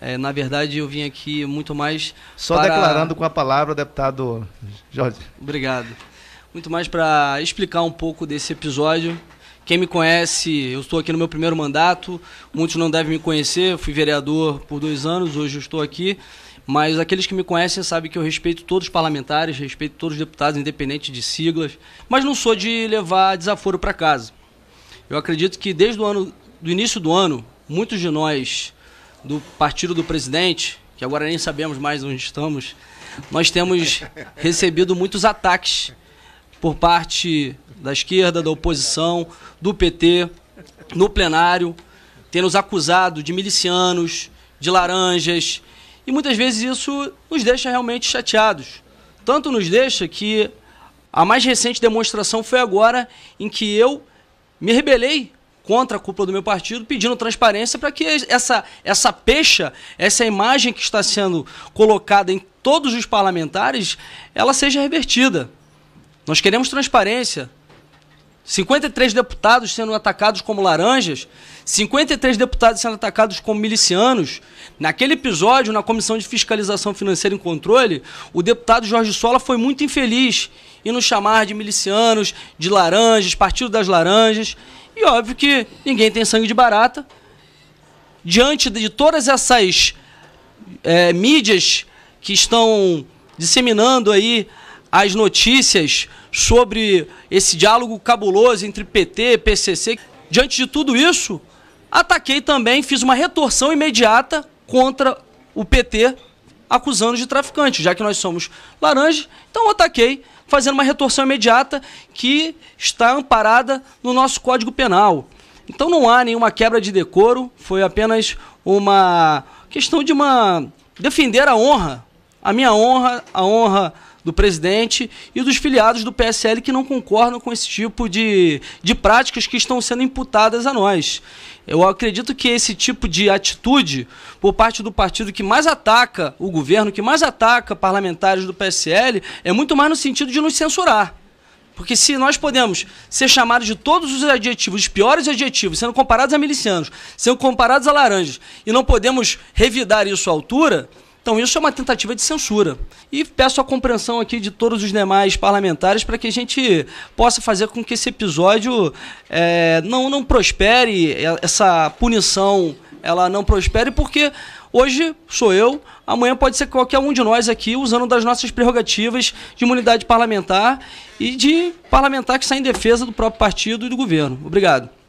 É, na verdade, eu vim aqui muito mais. Só para... declarando com a palavra, deputado Jorge. Obrigado. Muito mais para explicar um pouco desse episódio. Quem me conhece, eu estou aqui no meu primeiro mandato, muitos não devem me conhecer, eu fui vereador por dois anos, hoje eu estou aqui. Mas aqueles que me conhecem sabem que eu respeito todos os parlamentares, respeito todos os deputados, independente de siglas, mas não sou de levar desaforo para casa. Eu acredito que desde o ano, do início do ano, muitos de nós do partido do presidente, que agora nem sabemos mais onde estamos, nós temos recebido muitos ataques por parte da esquerda, da oposição, do PT, no plenário, tendo nos acusado de milicianos, de laranjas, e muitas vezes isso nos deixa realmente chateados. Tanto nos deixa que a mais recente demonstração foi agora em que eu me rebelei contra a cúpula do meu partido, pedindo transparência para que essa, essa peixa, essa imagem que está sendo colocada em todos os parlamentares, ela seja revertida. Nós queremos transparência. 53 deputados sendo atacados como laranjas, 53 deputados sendo atacados como milicianos. Naquele episódio, na Comissão de Fiscalização Financeira e Controle, o deputado Jorge Sola foi muito infeliz em nos chamar de milicianos, de laranjas, partido das laranjas. E óbvio que ninguém tem sangue de barata. Diante de todas essas é, mídias que estão disseminando aí as notícias sobre esse diálogo cabuloso entre PT, e PCC, diante de tudo isso, ataquei também, fiz uma retorção imediata contra o PT acusando de traficante, já que nós somos laranja. Então ataquei, fazendo uma retorção imediata que está amparada no nosso Código Penal. Então não há nenhuma quebra de decoro, foi apenas uma questão de uma defender a honra, a minha honra, a honra do presidente e dos filiados do PSL que não concordam com esse tipo de, de práticas que estão sendo imputadas a nós. Eu acredito que esse tipo de atitude por parte do partido que mais ataca o governo, que mais ataca parlamentares do PSL, é muito mais no sentido de nos censurar. Porque se nós podemos ser chamados de todos os adjetivos, os piores adjetivos, sendo comparados a milicianos, sendo comparados a laranjas, e não podemos revidar isso à altura, então, isso é uma tentativa de censura. E peço a compreensão aqui de todos os demais parlamentares para que a gente possa fazer com que esse episódio é, não, não prospere, é, essa punição ela não prospere, porque hoje sou eu, amanhã pode ser qualquer um de nós aqui, usando das nossas prerrogativas de imunidade parlamentar e de parlamentar que sai em defesa do próprio partido e do governo. Obrigado.